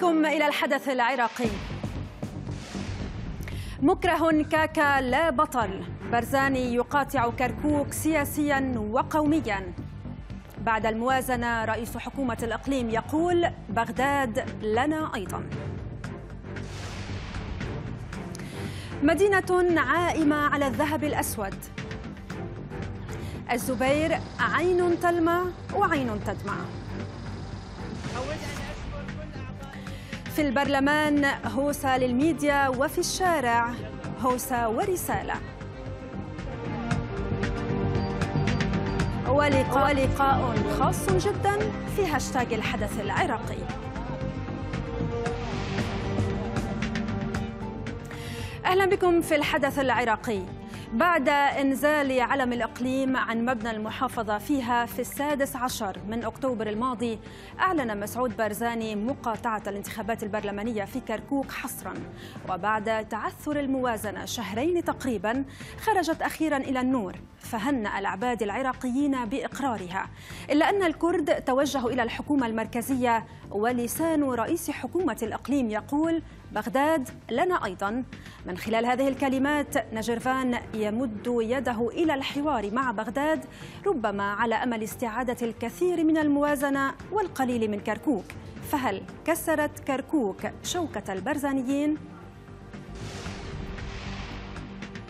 بكم إلى الحدث العراقي مكره كاكا لا بطل برزاني يقاطع كركوك سياسيا وقوميا بعد الموازنة رئيس حكومة الإقليم يقول بغداد لنا أيضا مدينة عائمة على الذهب الأسود الزبير عين تلمع وعين تدمع في البرلمان هوسة للميديا وفي الشارع هوسة ورسالة ولقاء, ولقاء خاص جدا في هاشتاج الحدث العراقي أهلا بكم في الحدث العراقي بعد انزال علم الاقليم عن مبنى المحافظه فيها في السادس عشر من اكتوبر الماضي اعلن مسعود بارزاني مقاطعه الانتخابات البرلمانيه في كركوك حصرا وبعد تعثر الموازنه شهرين تقريبا خرجت اخيرا الى النور فهنأ العباد العراقيين باقرارها الا ان الكرد توجهوا الى الحكومه المركزيه ولسان رئيس حكومه الاقليم يقول بغداد لنا أيضا من خلال هذه الكلمات نجرفان يمد يده إلى الحوار مع بغداد ربما على أمل استعادة الكثير من الموازنة والقليل من كركوك فهل كسرت كركوك شوكة البرزانيين؟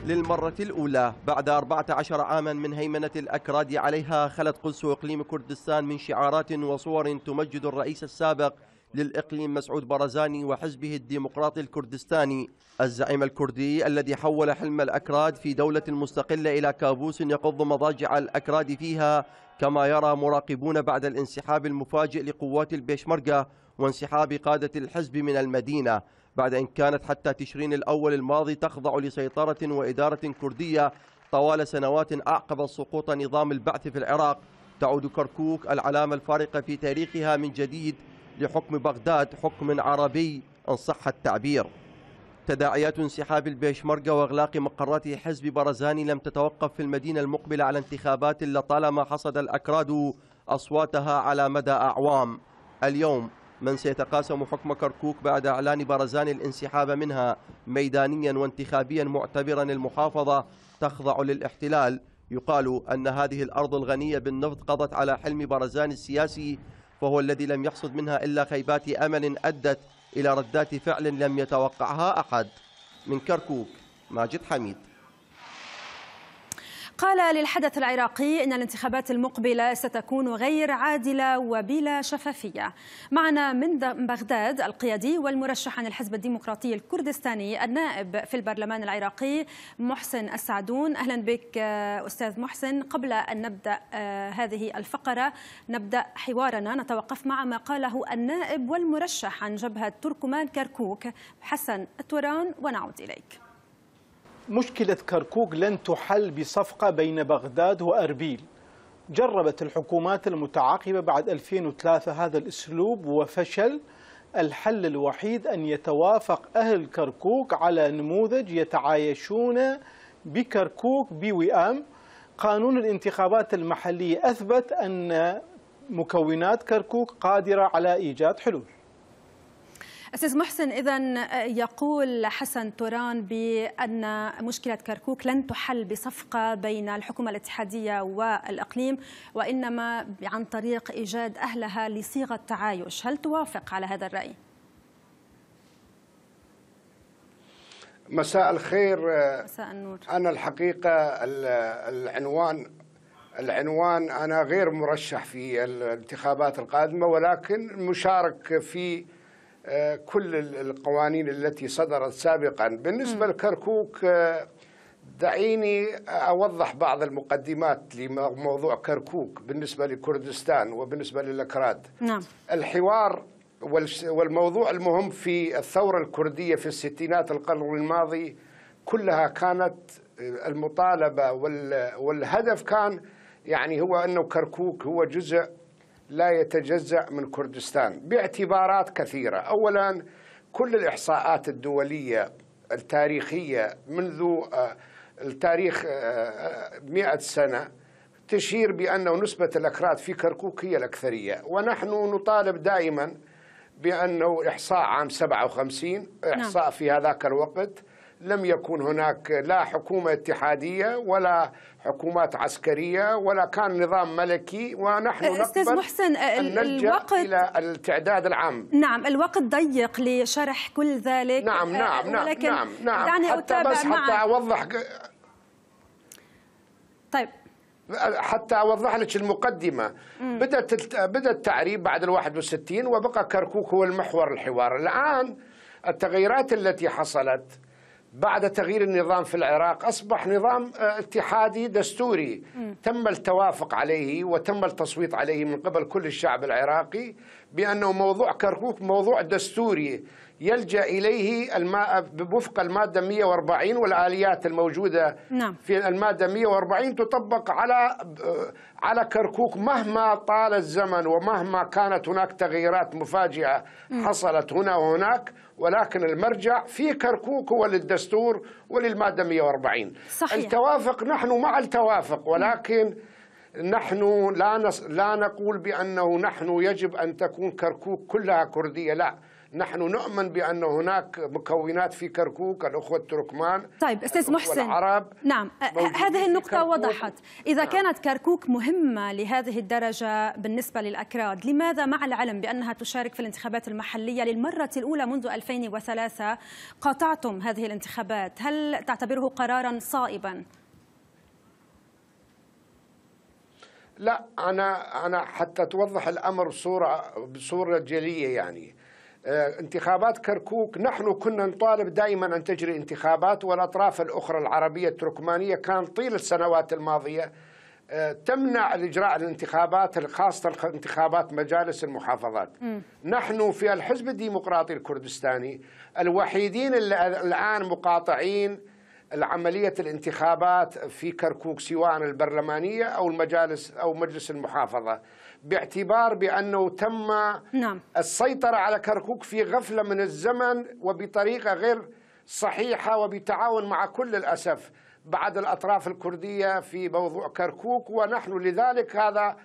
للمرة الأولى بعد 14 عاما من هيمنة الأكراد عليها خلت قدس وإقليم كردستان من شعارات وصور تمجد الرئيس السابق للإقليم مسعود برزاني وحزبه الديمقراطي الكردستاني الزعيم الكردي الذي حول حلم الأكراد في دولة مستقلة إلى كابوس يقض مضاجع الأكراد فيها كما يرى مراقبون بعد الانسحاب المفاجئ لقوات البيشمركة وانسحاب قادة الحزب من المدينة بعد أن كانت حتى تشرين الأول الماضي تخضع لسيطرة وإدارة كردية طوال سنوات أعقب سقوط نظام البعث في العراق تعود كركوك العلامة الفارقة في تاريخها من جديد لحكم بغداد حكم عربي إن صح التعبير تداعيات انسحاب البيشمركة واغلاق مقرات حزب برزاني لم تتوقف في المدينة المقبلة على انتخابات لطالما حصد الأكراد أصواتها على مدى أعوام اليوم من سيتقاسم حكم كركوك بعد إعلان برزان الانسحاب منها ميدانيا وانتخابيا معتبرا المحافظة تخضع للاحتلال يقال أن هذه الأرض الغنية بالنفط قضت على حلم برزان السياسي وهو الذي لم يحصد منها إلا خيبات أمل أدت إلى ردات فعل لم يتوقعها أحد من كركوك ماجد حميد قال للحدث العراقي ان الانتخابات المقبله ستكون غير عادله وبلا شفافيه. معنا من بغداد القيادي والمرشح عن الحزب الديمقراطي الكردستاني النائب في البرلمان العراقي محسن السعدون، اهلا بك آه، استاذ محسن، قبل ان نبدا آه، هذه الفقره نبدا حوارنا نتوقف مع ما قاله النائب والمرشح عن جبهه تركمان كركوك حسن التوران ونعود اليك. مشكلة كركوك لن تحل بصفقة بين بغداد وأربيل جربت الحكومات المتعاقبة بعد 2003 هذا الأسلوب وفشل الحل الوحيد أن يتوافق أهل كركوك على نموذج يتعايشون بكركوك بوئام قانون الانتخابات المحلية أثبت أن مكونات كركوك قادرة على إيجاد حلول أستاذ محسن إذا آه، يقول حسن توران بأن مشكلة كركوك لن تحل بصفقة بين الحكومة الاتحادية والإقليم وإنما عن طريق إيجاد أهلها لصيغة تعايش هل توافق على هذا الرأي؟ مساء الخير آه، مساء النور أنا الحقيقة العنوان العنوان أنا غير مرشح في الانتخابات القادمة ولكن مشارك في كل القوانين التي صدرت سابقا بالنسبة لكركوك آه، دعيني أوضح بعض المقدمات لموضوع كركوك بالنسبة لكردستان وبالنسبة للأكراد نعم. الحوار والموضوع المهم في الثورة الكردية في الستينات القرن الماضي كلها كانت آه، المطالبة والهدف كان يعني هو أنه كركوك هو جزء لا يتجزأ من كردستان باعتبارات كثيرة أولا كل الإحصاءات الدولية التاريخية منذ آه، التاريخ آه، آه، مئة سنة تشير بأن نسبة الأكراد في كركوك هي الأكثرية ونحن نطالب دائما بأنه إحصاء عام 57 إحصاء نعم. في هذاك الوقت لم يكن هناك لا حكومة اتحادية ولا حكومات عسكرية ولا كان نظام ملكي ونحن نقبل أستاذ محسن أن الوقت إلى التعداد العام نعم الوقت ضيق لشرح كل ذلك نعم آه، نعم نعم ولكن نعم, نعم دعني حتى بس معك. حتى أوضح طيب حتى اوضح لك المقدمه بدات بدا التعريب بعد ال 61 وبقى كركوك هو المحور الحوار الان التغيرات التي حصلت بعد تغيير النظام في العراق أصبح نظام آه، اتحادي دستوري تم التوافق عليه وتم التصويت عليه من قبل كل الشعب العراقي بأنه موضوع كركوك موضوع دستوري يلجأ إليه الماء وفق المادة 140 والآليات الموجودة نعم. في المادة 140 تطبق على على كركوك مهما طال الزمن ومهما كانت هناك تغييرات مفاجئة حصلت هنا وهناك ولكن المرجع في كركوك هو للدستور وللمادة 140 صحيح. التوافق نحن مع التوافق ولكن م. نحن لا, نس... لا نقول بأنه نحن يجب أن تكون كركوك كلها كردية لا نحن نؤمن بأن هناك مكونات في كركوك الأخوة التركمان طيب أستاذ محسن العرب نعم هذه النقطة وضحت إذا نعم. كانت كركوك مهمة لهذه الدرجة بالنسبة للأكراد لماذا مع العلم بأنها تشارك في الانتخابات المحلية للمرة الأولى منذ 2003 قاطعتم هذه الانتخابات هل تعتبره قرارا صائبا؟ لا انا انا حتى توضح الامر بصوره بصوره جليه يعني آه، انتخابات كركوك نحن كنا نطالب دائما أن تجري انتخابات والأطراف الأخرى العربية التركمانية كان طيل السنوات الماضية آه، تمنع الإجراء الانتخابات الخاصة انتخابات مجالس المحافظات. م. نحن في الحزب الديمقراطي الكردستاني الوحيدين اللي الان مقاطعين العملية الانتخابات في كركوك سواء البرلمانيه او المجالس او مجلس المحافظه. باعتبار بأنه تم نعم. السيطرة على كركوك في غفلة من الزمن وبطريقة غير صحيحة وبتعاون مع كل الأسف بعض الأطراف الكردية في موضوع كركوك ونحن لذلك هذا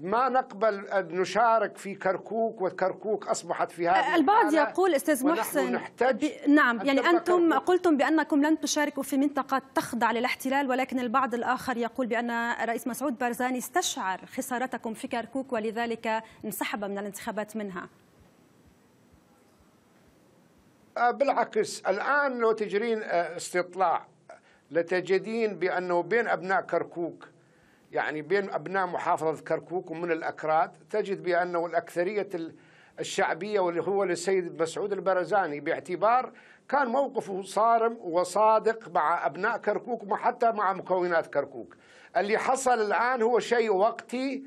ما نقبل أن نشارك في كركوك وكركوك أصبحت في هذه البعض يقول أستاذ محسن ب... نعم يعني أنتم كركوك. قلتم بأنكم لن تشاركوا في منطقة تخضع للاحتلال ولكن البعض الآخر يقول بأن الرئيس مسعود بارزاني استشعر خسارتكم في كركوك ولذلك انسحب من الانتخابات منها آه، بالعكس الآن لو تجرين آه، استطلاع لتجدين بأنه بين أبناء كركوك يعني بين أبناء محافظة كركوك ومن الأكراد تجد بأنه الأكثرية الشعبية واللي هو للسيد مسعود البرزاني باعتبار كان موقفه صارم وصادق مع أبناء كركوك وحتى مع مكونات كركوك اللي حصل الآن هو شيء وقتي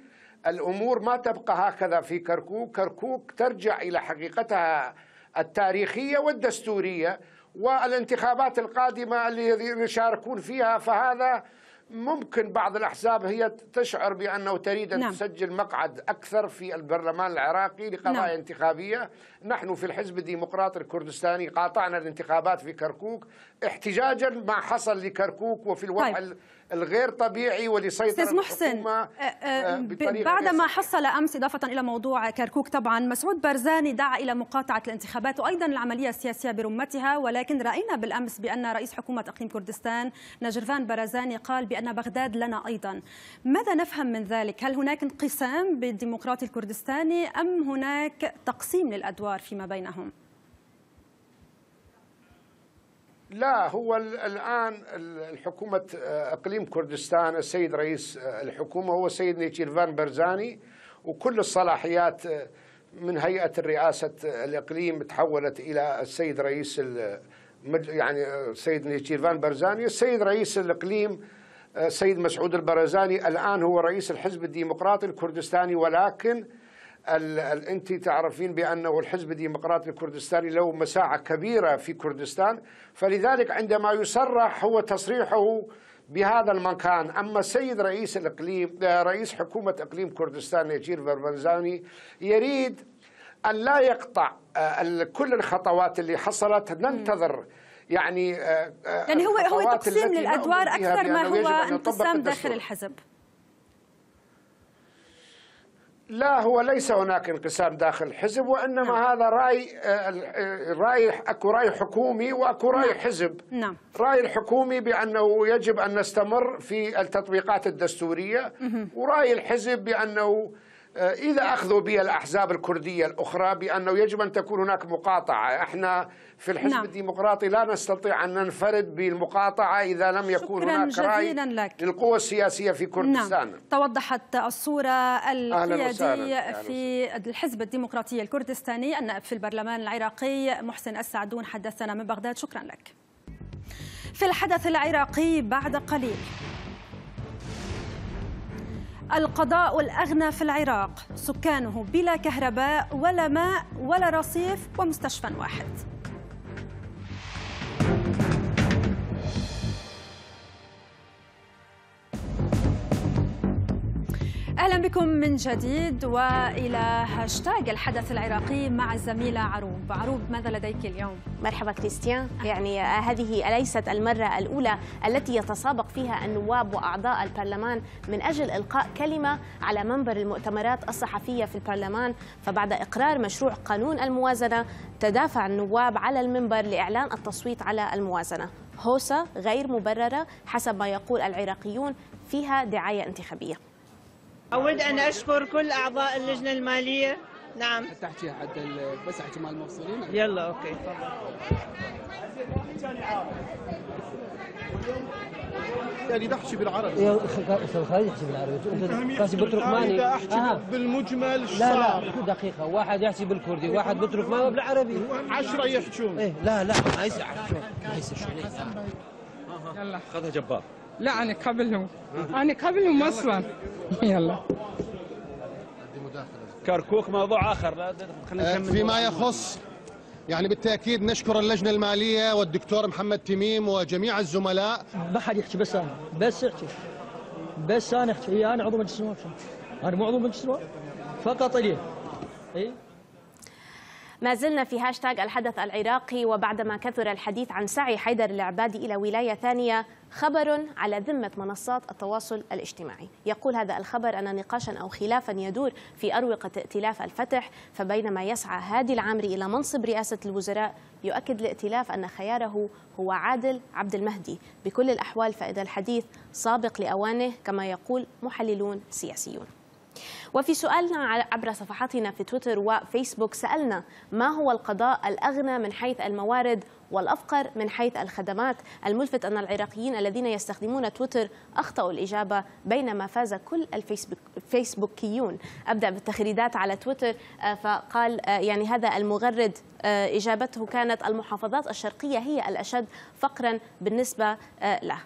الأمور ما تبقى هكذا في كركوك كركوك ترجع إلى حقيقتها التاريخية والدستورية والانتخابات القادمة اللي يشاركون فيها فهذا ممكن بعض الأحزاب هي تشعر بأنه تريد أن نعم. تسجل مقعد أكثر في البرلمان العراقي لقضايا نعم. انتخابية نحن في الحزب الديمقراطي الكردستاني قاطعنا الانتخابات في كركوك احتجاجا ما حصل لكركوك وفي الوضع طيب. الغير طبيعي ولسيطرة استاذ محسن آه، آه، آه، بعد ما حصل أمس إضافة إلى موضوع كركوك طبعا مسعود برزاني دعا إلى مقاطعة الانتخابات وأيضا العملية السياسية برمتها ولكن رأينا بالأمس بأن رئيس حكومة أقليم كردستان نجرفان برزاني قال بأن بغداد لنا أيضا ماذا نفهم من ذلك؟ هل هناك انقسام بالديمقراطي الكردستاني أم هناك تقسيم للأدوار فيما بينهم؟ لا هو الآن الحكومة آه، إقليم كردستان السيد رئيس آه، الحكومة هو السيد نيتشيرفان برزاني وكل الصلاحيات آه، من هيئة الرئاسة الإقليم تحولت إلى السيد رئيس يعني السيد نيتشيرفان برزاني السيد رئيس الإقليم السيد مسعود البرزاني الآن هو رئيس الحزب الديمقراطي الكردستاني ولكن انت تعرفين بانه الحزب الديمقراطي الكردستاني له مساحه كبيره في كردستان فلذلك عندما يصرح هو تصريحه بهذا المكان اما السيد رئيس الاقليم آه، رئيس حكومه اقليم كردستان نجير بربنزاني يريد ان لا يقطع آه، كل الخطوات اللي حصلت ننتظر يعني آه، يعني هو هو تقسيم للادوار اكثر ما هو انقسام داخل الحزب لا هو ليس هناك انقسام داخل الحزب وانما نعم. هذا راي آه، راي اكو راي حكومي واكو راي نعم. حزب نعم. راي الحكومي بانه يجب ان نستمر في التطبيقات الدستوريه مه. وراي الحزب بانه آه، إذا أخذوا بها الأحزاب الكردية الأخرى بأنه يجب أن تكون هناك مقاطعة احنا في الحزب نعم. الديمقراطي لا نستطيع أن ننفرد بالمقاطعة إذا لم يكون هناك رأي لك. للقوة السياسية في كردستان نعم. توضحت الصورة القيادية في الحزب الديمقراطي الكردستاني النائب في البرلمان العراقي محسن السعدون حدثنا من بغداد شكرا لك في الحدث العراقي بعد قليل القضاء الأغنى في العراق سكانه بلا كهرباء ولا ماء ولا رصيف ومستشفى واحد أهلا بكم من جديد وإلى هاشتاج الحدث العراقي مع الزميلة عروب عروب ماذا لديك اليوم؟ مرحبا كريستيان يعني آه، هذه أليست المرة الأولى التي يتسابق فيها النواب وأعضاء البرلمان من أجل إلقاء كلمة على منبر المؤتمرات الصحفية في البرلمان فبعد إقرار مشروع قانون الموازنة تدافع النواب على المنبر لإعلان التصويت على الموازنة هوسة غير مبررة حسب ما يقول العراقيون فيها دعاية انتخابية أود أن أشكر كل أعضاء اللجنة المالية نعم تحكي حد بس احكي مع المفصلين يلا اوكي تفضل يعني بحكي بالعربي يا اخي خليني احكي بالعربي انت بالتركماني احكي آه. بالمجمل لا لا دقيقه واحد يحكي بالكردي واحد بالتركماني بالعربي عشرة يحكون ايه لا لا ما يزعل ما يصير شو يلا خذها جبار لا أنا قبلهم أنا قبلهم أصلا يلا كركوك موضوع آخر فيما يخص يعني بالتأكيد نشكر اللجنة المالية والدكتور محمد تميم وجميع الزملاء ما حد يحكي بس أنا بس احكي بس أنا احكي إيه، أنا عضو مجلس النواب أنا مو عضو مجلس النواب فقط لي اي ما زلنا في هاشتاغ الحدث العراقي وبعدما كثر الحديث عن سعي حيدر العبادي إلى ولاية ثانية خبر على ذمة منصات التواصل الاجتماعي يقول هذا الخبر أن نقاشا أو خلافا يدور في أروقة ائتلاف الفتح فبينما يسعى هادي العامري إلى منصب رئاسة الوزراء يؤكد الائتلاف أن خياره هو عادل عبد المهدي بكل الأحوال فإذا الحديث سابق لأوانه كما يقول محللون سياسيون وفي سؤالنا عبر صفحاتنا في تويتر وفيسبوك سألنا ما هو القضاء الأغنى من حيث الموارد والأفقر من حيث الخدمات الملفت أن العراقيين الذين يستخدمون تويتر أخطأوا الإجابة بينما فاز كل الفيسبوكيون أبدأ بالتخريدات على تويتر آه، فقال آه، يعني هذا المغرد آه، إجابته كانت المحافظات الشرقية هي الأشد فقرا بالنسبة له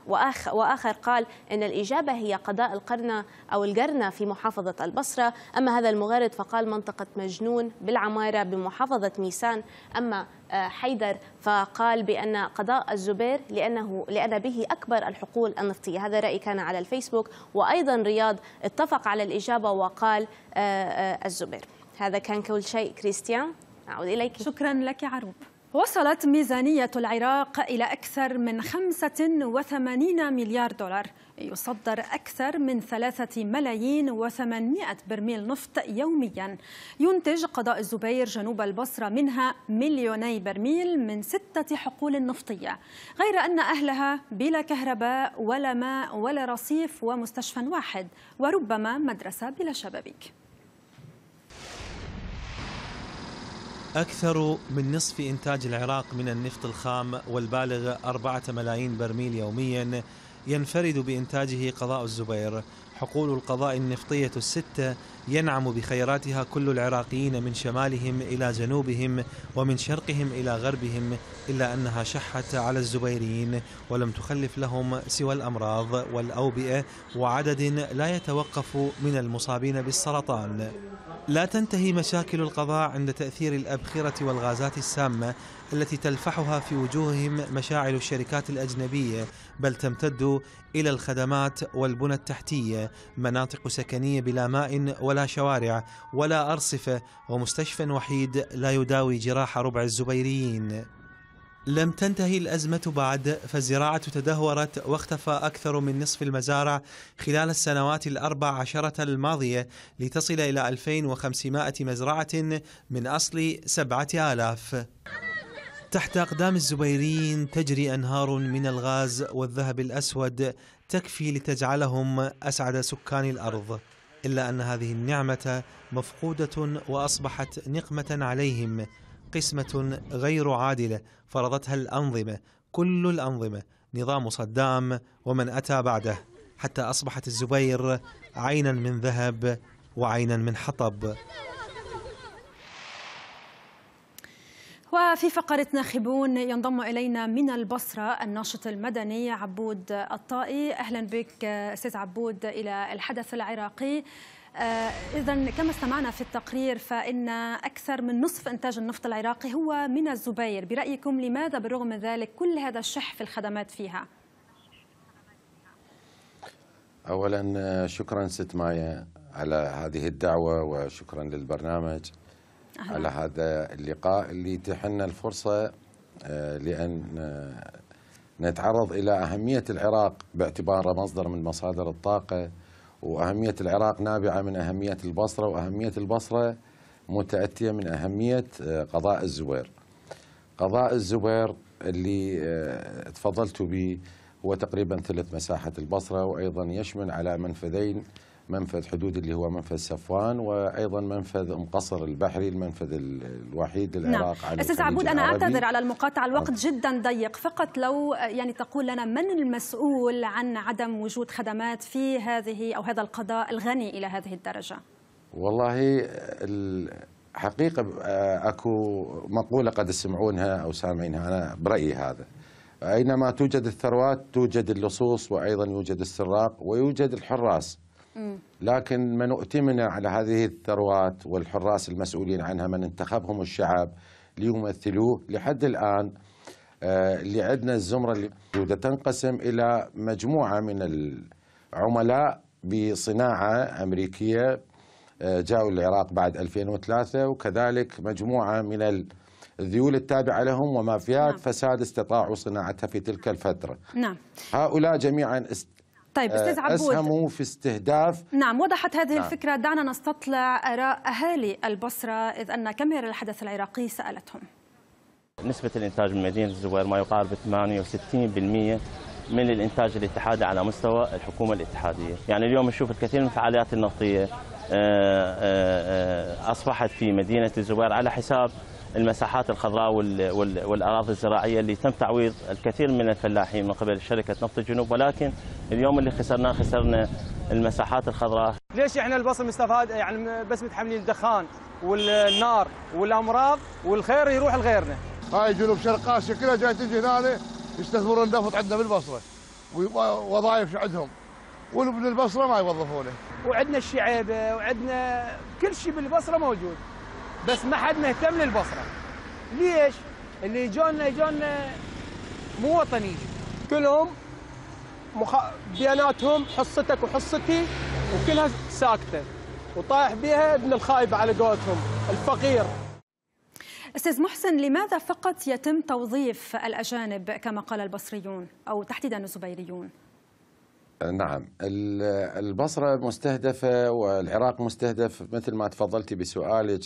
وآخر قال إن الإجابة هي قضاء القرنة أو القرنة في محافظة البصرة البصرة أما هذا المغرد فقال منطقة مجنون بالعمارة بمحافظة ميسان أما آه، حيدر فقال بأن قضاء الزبير لأنه لأن به أكبر الحقول النفطية هذا رأي كان على الفيسبوك وأيضا رياض اتفق على الإجابة وقال آه، آه، الزبير هذا كان كل شيء كريستيان أعود إليك شكرا لك عروب وصلت ميزانية العراق إلى أكثر من 85 مليار دولار يصدر أكثر من 3 ملايين و800 برميل نفط يوميا ينتج قضاء الزبير جنوب البصرة منها مليوني برميل من ستة حقول نفطية غير أن أهلها بلا كهرباء ولا ماء ولا رصيف ومستشفى واحد وربما مدرسة بلا شبابيك أكثر من نصف إنتاج العراق من النفط الخام والبالغ أربعة ملايين برميل يوميا ينفرد بإنتاجه قضاء الزبير حقول القضاء النفطية الستة ينعم بخيراتها كل العراقيين من شمالهم إلى جنوبهم ومن شرقهم إلى غربهم إلا أنها شحت على الزبيريين ولم تخلف لهم سوى الأمراض والأوبئة وعدد لا يتوقف من المصابين بالسرطان لا تنتهي مشاكل القضاء عند تأثير الأبخرة والغازات السامة التي تلفحها في وجوههم مشاعل الشركات الأجنبية بل تمتد إلى الخدمات والبنى التحتية مناطق سكنية بلا ماء ولا شوارع ولا أرصفة ومستشفى وحيد لا يداوي جراح ربع الزبيريين لم تنتهي الأزمة بعد فالزراعة تدهورت واختفى أكثر من نصف المزارع خلال السنوات الأربع عشرة الماضية لتصل إلى 2500 مزرعة من أصل 7000 تحت أقدام الزبيريين تجري أنهار من الغاز والذهب الأسود تكفي لتجعلهم أسعد سكان الأرض إلا أن هذه النعمة مفقودة وأصبحت نقمة عليهم قسمة غير عادلة فرضتها الأنظمة كل الأنظمة نظام صدام ومن أتى بعده حتى أصبحت الزبير عينا من ذهب وعينا من حطب وفي فقرة ناخبون ينضم الينا من البصره الناشط المدني عبود الطائي اهلا بك استاذ عبود الى الحدث العراقي آه، إذا كما استمعنا في التقرير فإن أكثر من نصف إنتاج النفط العراقي هو من الزبير برأيكم لماذا بالرغم من ذلك كل هذا الشح في الخدمات فيها؟ أولا آه، شكرا ست مايا على هذه الدعوة وشكرا للبرنامج أهلا. على هذا اللقاء اللي تحنا الفرصة آه، لأن آه، نتعرض إلى أهمية العراق باعتباره مصدر من مصادر الطاقة وأهمية العراق نابعة من أهمية البصرة وأهمية البصرة متأتية من أهمية آه، قضاء الزبير قضاء الزبير اللي تفضلت به هو تقريبا ثلث مساحة البصرة وأيضا يشمل على منفذين منفذ حدود اللي هو منفذ صفوان وايضا منفذ ام قصر البحري المنفذ الوحيد نعم. للعراق نعم. على استاذ عبود انا اعتذر على المقاطعه الوقت أه. جدا ضيق فقط لو يعني تقول لنا من المسؤول عن عدم وجود خدمات في هذه او هذا القضاء الغني الى هذه الدرجه والله حقيقه آه، اكو مقوله قد سمعونها او سامعينها انا برايي هذا اينما توجد الثروات توجد اللصوص وايضا يوجد السراق ويوجد الحراس لكن من اؤتمن على هذه الثروات والحراس المسؤولين عنها من انتخبهم الشعب ليمثلوه لحد الآن اللي آه، عندنا الزمرة اللي موجودة تنقسم إلى مجموعة من العملاء بصناعة أمريكية آه، جاءوا العراق بعد 2003 وكذلك مجموعة من الذيول التابعة لهم ومافيات نعم. فساد استطاعوا صناعتها في تلك الفترة نعم. هؤلاء جميعا است... طيب استاذ آه، عبود اسهموا في استهداف نعم وضحت هذه نعم. الفكره دعنا نستطلع اراء اهالي البصره اذ ان كاميرا الحدث العراقي سالتهم نسبة الإنتاج من مدينة الزبير ما يقارب 68% من الإنتاج الاتحادي على مستوى الحكومة الاتحادية يعني اليوم نشوف الكثير من الفعاليات النفطية آه، آه، أصبحت في مدينة الزبير على حساب المساحات الخضراء والاراضي الزراعيه اللي تم تعويض الكثير من الفلاحين من قبل شركه نفط الجنوب ولكن اليوم اللي خسرناه خسرنا المساحات الخضراء. ليش احنا يعني البصل مستفاد يعني بس متحملين الدخان والنار والامراض والخير يروح لغيرنا. هاي جنوب شرق اسيا كلها جاي تجي هنا يستثمرون النفط عندنا بالبصره ووظائف عندهم والبصره ما يوظفونه. وعندنا الشعيبه وعندنا كل شيء بالبصره موجود. بس ما حد مهتم للبصره ليش؟ اللي يجونا يجونا مو وطني كلهم مخ... بياناتهم حصتك وحصتي وكلها ساكته وطايح بها ابن الخايب على قولتهم الفقير استاذ محسن لماذا فقط يتم توظيف الاجانب كما قال البصريون او تحديدا الزبيريون؟ نعم البصرة مستهدفة والعراق مستهدف مثل ما تفضلتي بسؤالك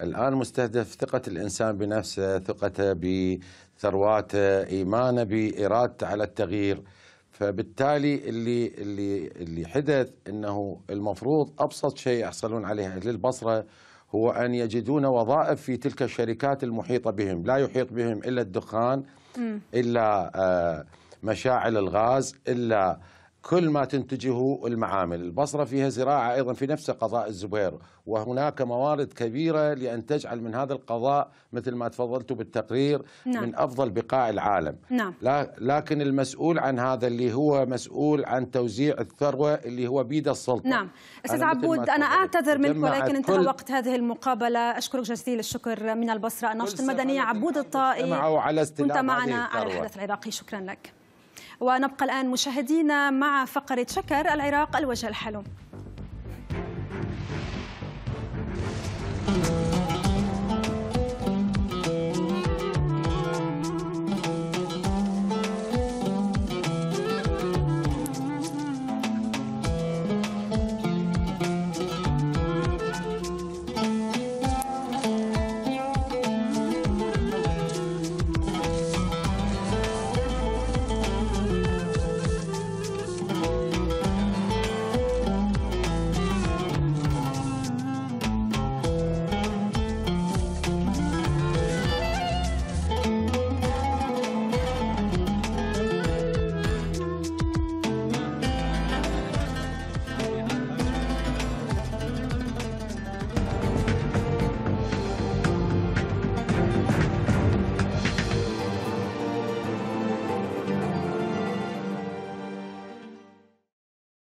الآن مستهدف ثقة الإنسان بنفسه ثقته بثرواته إيمانه بإرادته على التغيير فبالتالي اللي اللي اللي حدث انه المفروض ابسط شيء يحصلون عليه اهل البصره هو ان يجدون وظائف في تلك الشركات المحيطه بهم، لا يحيط بهم الا الدخان م. الا آه، مشاعل الغاز الا كل ما تنتجه المعامل البصرة فيها زراعة أيضا في نفس قضاء الزبير وهناك موارد كبيرة لأن تجعل من هذا القضاء مثل ما تفضلت بالتقرير نعم. من أفضل بقاع العالم نعم. لكن المسؤول عن هذا اللي هو مسؤول عن توزيع الثروة اللي هو بيد السلطة نعم أستاذ عبود أنا أعتذر منك ولكن انتهى وقت هذه المقابلة أشكرك جزيل الشكر من البصرة الناشط المدني عبود الطائي كنت معنا على الحدث العراقي شكرا لك ونبقى الآن مشاهدينا مع فقرة شكر العراق الوجه الحلو